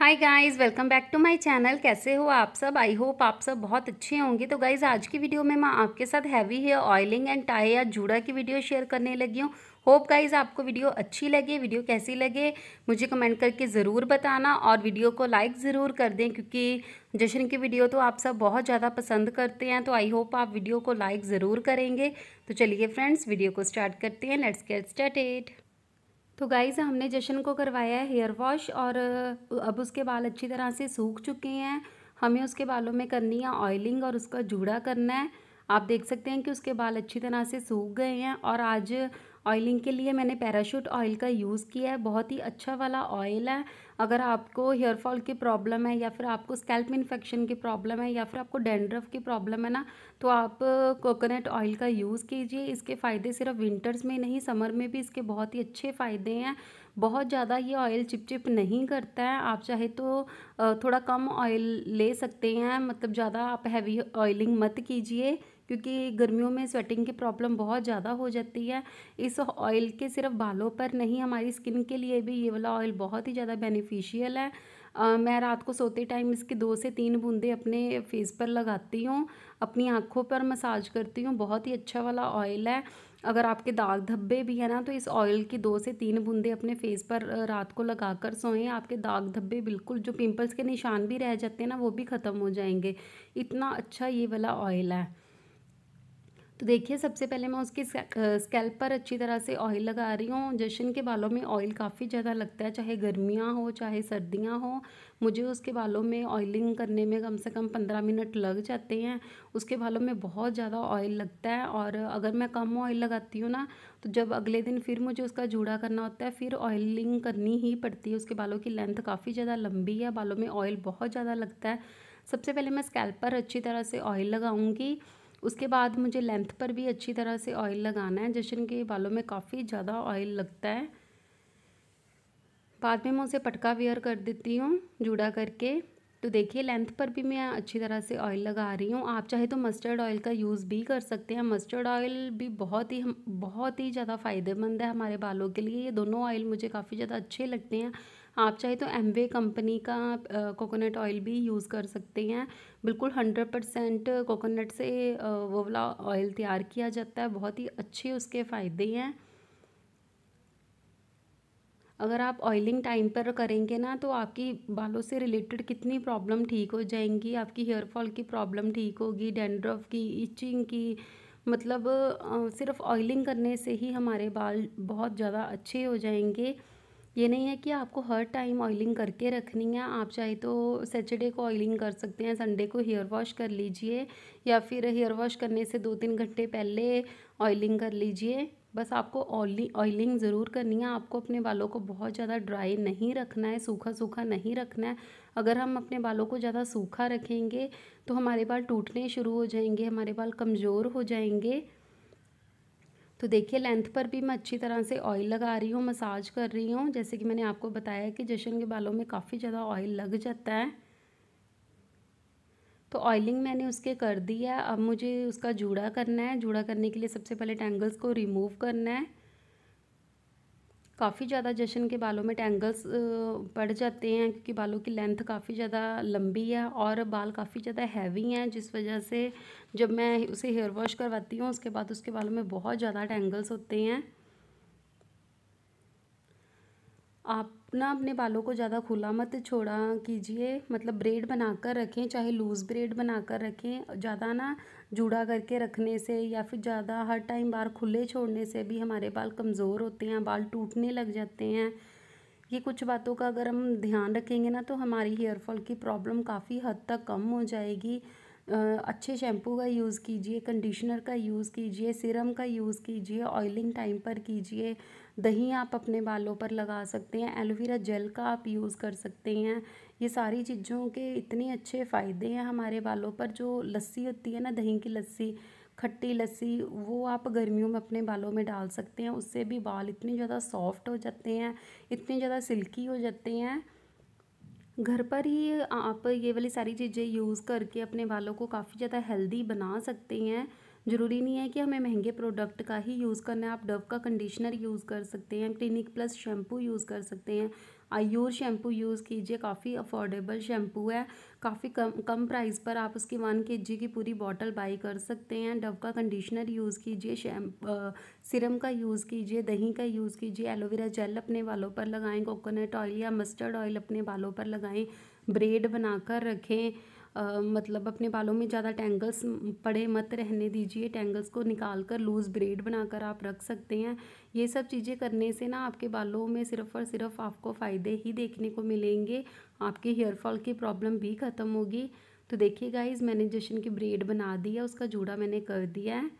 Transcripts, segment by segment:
hi guys welcome back to my channel कैसे हो आप सब आई होप आप सब बहुत अच्छे होंगे तो गाइस आज की वीडियो में मैं आपके साथ heavy hair oiling and tie या जूड़ा की वीडियो शेयर करने लगी हूँ होप गाइज आपको वीडियो अच्छी लगे वीडियो कैसी लगे मुझे कमेंट करके ज़रूर बताना और वीडियो को लाइक ज़रूर कर दें क्योंकि जश्न की वीडियो तो आप सब बहुत ज़्यादा पसंद करते हैं तो आई होप आप वीडियो को लाइक ज़रूर करेंगे तो चलिए फ्रेंड्स वीडियो को स्टार्ट करते हैं लेट्स गेट स्टार्टेड तो गाइज़ हमने जशन को करवाया है हेयर वॉश और अब उसके बाल अच्छी तरह से सूख चुके हैं हमें उसके बालों में करनी है ऑयलिंग और उसका जूड़ा करना है आप देख सकते हैं कि उसके बाल अच्छी तरह से सूख गए हैं और आज ऑयलिंग के लिए मैंने पैराशूट ऑयल का यूज़ किया है बहुत ही अच्छा वाला ऑयल है अगर आपको हेयर फॉल की प्रॉब्लम है या फिर आपको स्कैल्प इन्फेक्शन की प्रॉब्लम है या फिर आपको डेंड्रफ की प्रॉब्लम है ना तो आप कोकोनट ऑयल का यूज़ कीजिए इसके फ़ायदे सिर्फ विंटर्स में नहीं समर में भी इसके बहुत ही अच्छे फ़ायदे हैं बहुत ज़्यादा ये ऑयल चिपचिप नहीं करता है आप चाहे तो थोड़ा कम ऑयल ले सकते हैं मतलब ज़्यादा आप हैवी ऑयलिंग मत कीजिए क्योंकि गर्मियों में स्वेटिंग की प्रॉब्लम बहुत ज़्यादा हो जाती है इस ऑयल के सिर्फ बालों पर नहीं हमारी स्किन के लिए भी ये वाला ऑयल बहुत ही ज़्यादा बेनिफिशियल है आ, मैं रात को सोते टाइम इसके दो से तीन बूंदे अपने फेस पर लगाती हूँ अपनी आँखों पर मसाज करती हूँ बहुत ही अच्छा वाला ऑयल है अगर आपके दाग धब्बे भी है ना तो इस ऑयल की दो से तीन बूंदे अपने फेस पर रात को लगा कर सोएं आपके दाग धब्बे बिल्कुल जो पिंपल्स के निशान भी रह जाते हैं ना वो भी ख़त्म हो जाएंगे इतना अच्छा ये वाला ऑयल है तो देखिए सबसे पहले मैं उसकी स्कैल्प पर अच्छी तरह से ऑयल लगा रही हूँ जशन के बालों में ऑयल काफ़ी ज़्यादा लगता है चाहे गर्मियाँ हो चाहे सर्दियाँ हो मुझे उसके बालों में ऑयलिंग करने में कम से कम पंद्रह मिनट लग जाते हैं उसके बालों में बहुत ज़्यादा ऑयल लगता है और अगर मैं कम ऑयल लगाती हूँ ना तो जब अगले दिन फिर मुझे उसका जूड़ा करना होता है फिर ऑयलिंग करनी ही पड़ती है उसके बालों की लेंथ काफ़ी ज़्यादा लंबी है बालों में ऑयल बहुत ज़्यादा लगता है सबसे पहले मैं स्कैल्प पर अच्छी तरह से ऑयल लगाऊंगी उसके बाद मुझे लेंथ पर भी अच्छी तरह से ऑयल लगाना है जशन के बालों में काफ़ी ज़्यादा ऑयल लगता है बाद में मैं उसे पटका वेयर कर देती हूँ जुड़ा करके तो देखिए लेंथ पर भी मैं अच्छी तरह से ऑयल लगा रही हूँ आप चाहे तो मस्टर्ड ऑयल का यूज़ भी कर सकते हैं मस्टर्ड ऑयल भी बहुत ही बहुत ही ज़्यादा फ़ायदेमंद है हमारे बालों के लिए ये दोनों ऑयल मुझे काफ़ी ज़्यादा अच्छे लगते हैं आप चाहे तो एमवे कंपनी का कोकोनट ऑयल भी यूज़ कर सकते हैं बिल्कुल हंड्रेड परसेंट कोकोनट से वो वाला ऑयल तैयार किया जाता है बहुत ही अच्छे उसके फ़ायदे हैं अगर आप ऑयलिंग टाइम पर करेंगे ना तो आपकी बालों से रिलेटेड कितनी प्रॉब्लम ठीक हो जाएंगी आपकी हेयर फॉल की प्रॉब्लम ठीक होगी डेंड्रफ की इचिंग की मतलब सिर्फ ऑयलिंग करने से ही हमारे बाल बहुत ज़्यादा अच्छे हो जाएंगे ये नहीं है कि आपको हर टाइम ऑयलिंग करके रखनी है आप चाहे तो सैटरडे को ऑयलिंग कर सकते हैं संडे को हेयर वॉश कर लीजिए या फिर हेयर वॉश करने से दो तीन घंटे पहले ऑयलिंग कर लीजिए बस आपको ऑयलिंग ऑयलिंग ज़रूर करनी है आपको अपने बालों को बहुत ज़्यादा ड्राई नहीं रखना है सूखा सूखा नहीं रखना है अगर हम अपने बालों को ज़्यादा सूखा रखेंगे तो हमारे बाल टूटने शुरू हो जाएंगे हमारे बाल कमज़ोर हो जाएंगे तो देखिए लेंथ पर भी मैं अच्छी तरह से ऑयल लगा रही हूँ मसाज कर रही हूँ जैसे कि मैंने आपको बताया कि जशन के बालों में काफ़ी ज़्यादा ऑयल लग जाता है तो ऑयलिंग मैंने उसके कर दी है अब मुझे उसका जूड़ा करना है जूड़ा करने के लिए सबसे पहले टैंगल्स को रिमूव करना है काफ़ी ज़्यादा जश्न के बालों में टैंगल्स पड़ जाते हैं क्योंकि बालों की लेंथ काफ़ी ज़्यादा लंबी है और बाल काफ़ी ज़्यादा हैवी हैं जिस वजह से जब मैं उसे हेयर वॉश करवाती हूँ उसके बाद उसके बालों में बहुत ज़्यादा टैंगल्स होते हैं आप ना अपने बालों को ज़्यादा खुला मत छोड़ा कीजिए मतलब ब्रेड बना कर रखें चाहे लूज़ ब्रेड बना कर रखें ज़्यादा ना जुड़ा करके रखने से या फिर ज़्यादा हर टाइम बार खुले छोड़ने से भी हमारे बाल कमज़ोर होते हैं बाल टूटने लग जाते हैं ये कुछ बातों का अगर हम ध्यान रखेंगे ना तो हमारी हेयरफॉल की प्रॉब्लम काफ़ी हद तक कम हो जाएगी अच्छे शैम्पू का यूज़ कीजिए कंडीशनर का यूज़ कीजिए सिरम का यूज़ कीजिए ऑयलिंग टाइम पर कीजिए दही आप अपने बालों पर लगा सकते हैं एलोवेरा जेल का आप यूज़ कर सकते हैं ये सारी चीज़ों के इतने अच्छे फ़ायदे हैं हमारे बालों पर जो लस्सी होती है ना दही की लस्सी खट्टी लस्सी वो आप गर्मियों में अपने बालों में डाल सकते हैं उससे भी बाल इतने ज़्यादा सॉफ्ट हो जाते हैं इतने ज़्यादा सिल्की हो जाते हैं घर पर ही आप ये वाली सारी चीज़ें यूज़ करके अपने बालों को काफ़ी ज़्यादा हेल्दी बना सकते हैं ज़रूरी नहीं है कि हमें महंगे प्रोडक्ट का ही यूज़ करना है आप डव का कंडीशनर यूज़ कर सकते हैं क्लिनिक प्लस शैम्पू यूज़ कर सकते हैं आयूर शैम्पू यूज़ कीजिए काफ़ी अफोर्डेबल शैम्पू है काफ़ी कम कम प्राइस पर आप उसकी वन के जी की पूरी बॉटल बाई कर सकते हैं डव का कंडीशनर यूज़ कीजिए शैम सिरम का यूज़ कीजिए दही का यूज़ कीजिए एलोवेरा जेल अपने बालों पर लगाएं कोकोनट ऑयल या मस्टर्ड ऑयल अपने बालों पर लगाएं ब्रेड बनाकर रखें आ, मतलब अपने बालों में ज़्यादा टैंगल्स पड़े मत रहने दीजिए टैंगल्स को निकाल कर लूज़ ब्रेड बनाकर आप रख सकते हैं ये सब चीज़ें करने से ना आपके बालों में सिर्फ और सिर्फ आपको फ़ायदे ही देखने को मिलेंगे आपके हेयरफॉल की प्रॉब्लम भी ख़त्म होगी तो देखिए गाइज मैंने जशन की ब्रेड बना दी है उसका जूड़ा मैंने कर दिया है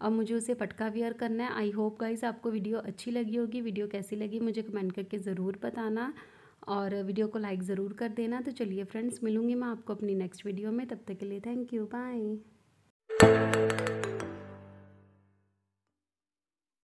अब मुझे उसे पटका वेयर करना है आई होप गाइज आपको वीडियो अच्छी लगी होगी वीडियो कैसी लगी मुझे कमेंट करके ज़रूर बताना और वीडियो को लाइक ज़रूर कर देना तो चलिए फ्रेंड्स मिलूंगी मैं आपको अपनी नेक्स्ट वीडियो में तब तक के लिए थैंक यू बाय